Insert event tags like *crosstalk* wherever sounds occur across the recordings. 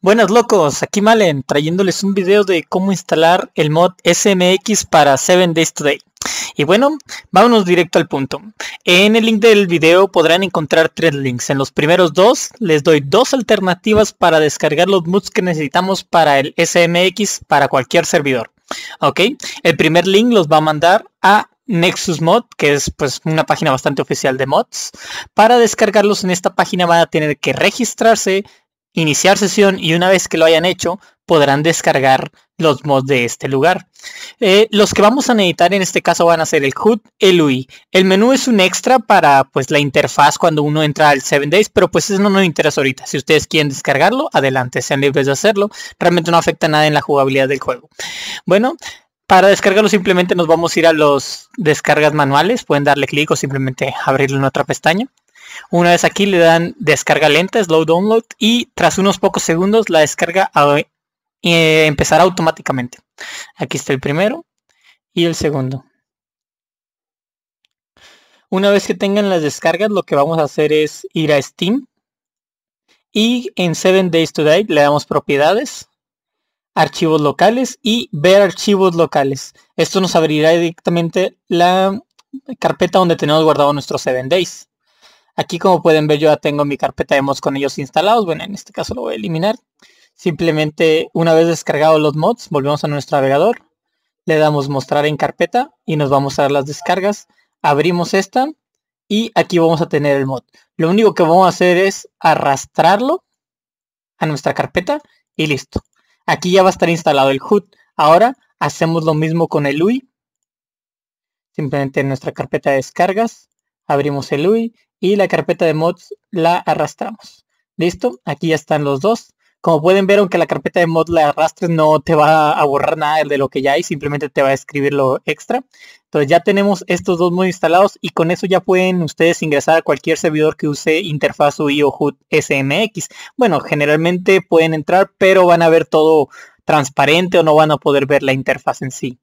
Buenas locos, aquí Malen trayéndoles un video de cómo instalar el mod SMX para 7 Days Today. Y bueno, vámonos directo al punto. En el link del video podrán encontrar tres links. En los primeros dos les doy dos alternativas para descargar los mods que necesitamos para el SMX para cualquier servidor. Ok, el primer link los va a mandar a Nexus Mod, que es pues una página bastante oficial de mods. Para descargarlos en esta página van a tener que registrarse, iniciar sesión y una vez que lo hayan hecho, podrán descargar los mods de este lugar. Eh, los que vamos a necesitar en este caso van a ser el HUD, el UI. El menú es un extra para pues la interfaz cuando uno entra al 7 Days, pero pues eso no nos interesa ahorita. Si ustedes quieren descargarlo, adelante, sean libres de hacerlo. Realmente no afecta nada en la jugabilidad del juego. Bueno, para descargarlo simplemente nos vamos a ir a los descargas manuales. Pueden darle clic o simplemente abrirlo en otra pestaña. Una vez aquí le dan descarga lenta, slow download, y tras unos pocos segundos la descarga eh, empezará automáticamente. Aquí está el primero y el segundo. Una vez que tengan las descargas, lo que vamos a hacer es ir a Steam y en 7 Days Today le damos propiedades, archivos locales y ver archivos locales. Esto nos abrirá directamente la carpeta donde tenemos guardado nuestros 7 Days. Aquí como pueden ver yo ya tengo mi carpeta de mods con ellos instalados. Bueno, en este caso lo voy a eliminar. Simplemente una vez descargados los mods, volvemos a nuestro navegador. Le damos mostrar en carpeta y nos vamos a mostrar las descargas. Abrimos esta y aquí vamos a tener el mod. Lo único que vamos a hacer es arrastrarlo a nuestra carpeta y listo. Aquí ya va a estar instalado el HUD. Ahora hacemos lo mismo con el UI. Simplemente en nuestra carpeta de descargas abrimos el UI y la carpeta de mods la arrastramos. Listo, aquí ya están los dos. Como pueden ver, aunque la carpeta de mods la arrastres, no te va a borrar nada de lo que ya hay, simplemente te va a escribir lo extra. Entonces ya tenemos estos dos mods instalados y con eso ya pueden ustedes ingresar a cualquier servidor que use interfaz UI o HUD SMX. Bueno, generalmente pueden entrar, pero van a ver todo transparente o no van a poder ver la interfaz en sí.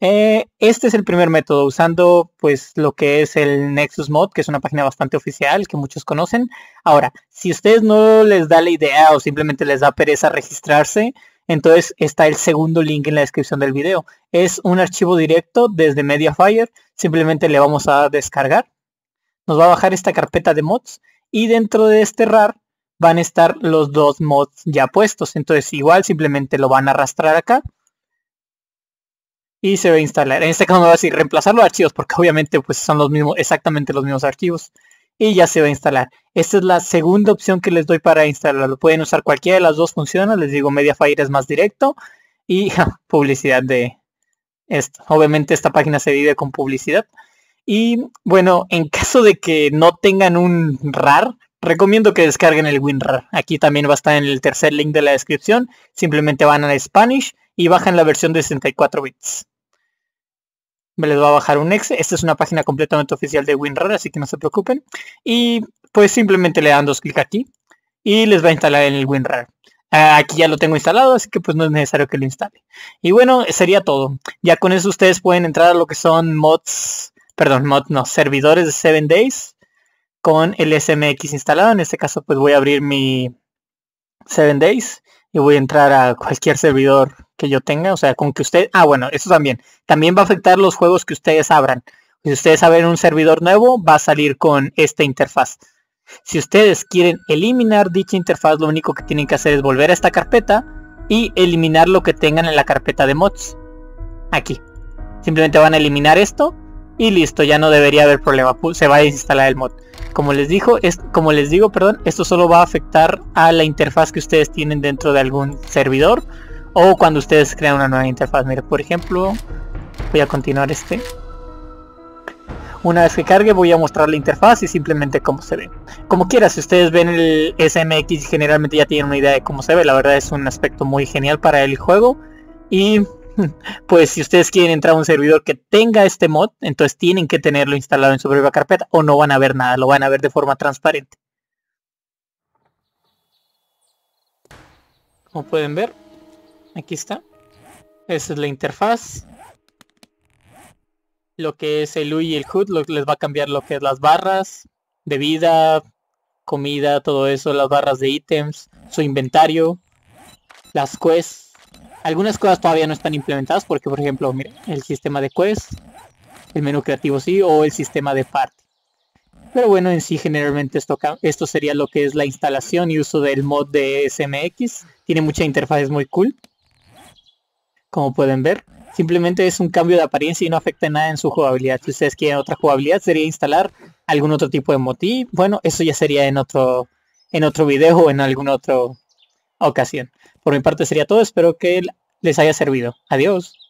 Eh, este es el primer método, usando pues lo que es el Nexus Mod, que es una página bastante oficial que muchos conocen. Ahora, si ustedes no les da la idea o simplemente les da pereza registrarse, entonces está el segundo link en la descripción del video. Es un archivo directo desde Mediafire, simplemente le vamos a descargar. Nos va a bajar esta carpeta de mods y dentro de este RAR van a estar los dos mods ya puestos. Entonces igual simplemente lo van a arrastrar acá y se va a instalar. En este caso me va a decir reemplazar los archivos porque obviamente pues son los mismos, exactamente los mismos archivos y ya se va a instalar. Esta es la segunda opción que les doy para instalarlo. Pueden usar cualquiera de las dos funciones Les digo, Mediafire es más directo y *laughs* publicidad de esto. Obviamente esta página se vive con publicidad. Y bueno, en caso de que no tengan un RAR, recomiendo que descarguen el WinRAR. Aquí también va a estar en el tercer link de la descripción. Simplemente van a Spanish y bajan la versión de 64 bits. Me les va a bajar un exe. Esta es una página completamente oficial de WinRAR, así que no se preocupen. Y pues simplemente le dan dos clic aquí y les va a instalar en el WinRAR. Ah, aquí ya lo tengo instalado, así que pues no es necesario que lo instale. Y bueno, sería todo. Ya con eso ustedes pueden entrar a lo que son mods, perdón, mods no, servidores de 7 Days con el SMX instalado. En este caso, pues voy a abrir mi 7 Days y voy a entrar a cualquier servidor que yo tenga. O sea, con que usted... Ah, bueno, eso también. También va a afectar los juegos que ustedes abran. Si ustedes abren un servidor nuevo, va a salir con esta interfaz. Si ustedes quieren eliminar dicha interfaz, lo único que tienen que hacer es volver a esta carpeta y eliminar lo que tengan en la carpeta de mods. Aquí. Simplemente van a eliminar esto y listo, ya no debería haber problema. Se va a instalar el mod. Como les dijo, es, como les digo, perdón, esto solo va a afectar a la interfaz que ustedes tienen dentro de algún servidor o cuando ustedes crean una nueva interfaz. Mira, por ejemplo, voy a continuar este. Una vez que cargue voy a mostrar la interfaz y simplemente cómo se ve. Como quiera, si ustedes ven el SMX generalmente ya tienen una idea de cómo se ve. La verdad es un aspecto muy genial para el juego. Y *laughs* pues si ustedes quieren entrar a un servidor que tenga este mod, entonces tienen que tenerlo instalado en su propia carpeta o no van a ver nada, lo van a ver de forma transparente. Como pueden ver, aquí está. Esa es la interfaz. Lo que es el UI y el HUD les va a cambiar lo que es las barras de vida, comida, todo eso, las barras de ítems, su inventario, las quests algunas cosas todavía no están implementadas porque, por ejemplo, el sistema de quest, el menú creativo sí, o el sistema de party. Pero bueno, en sí generalmente esto, sería lo que es la instalación y uso del mod de SMX. Tiene muchas interfaces muy cool, como pueden ver. Simplemente es un cambio de apariencia y no afecta nada en su jugabilidad. Si ustedes quieren otra jugabilidad, sería instalar algún otro tipo de mod. bueno, eso ya sería en otro, en otro video o en algún otro ocasión. Por mi parte sería todo, espero que les haya servido. Adiós.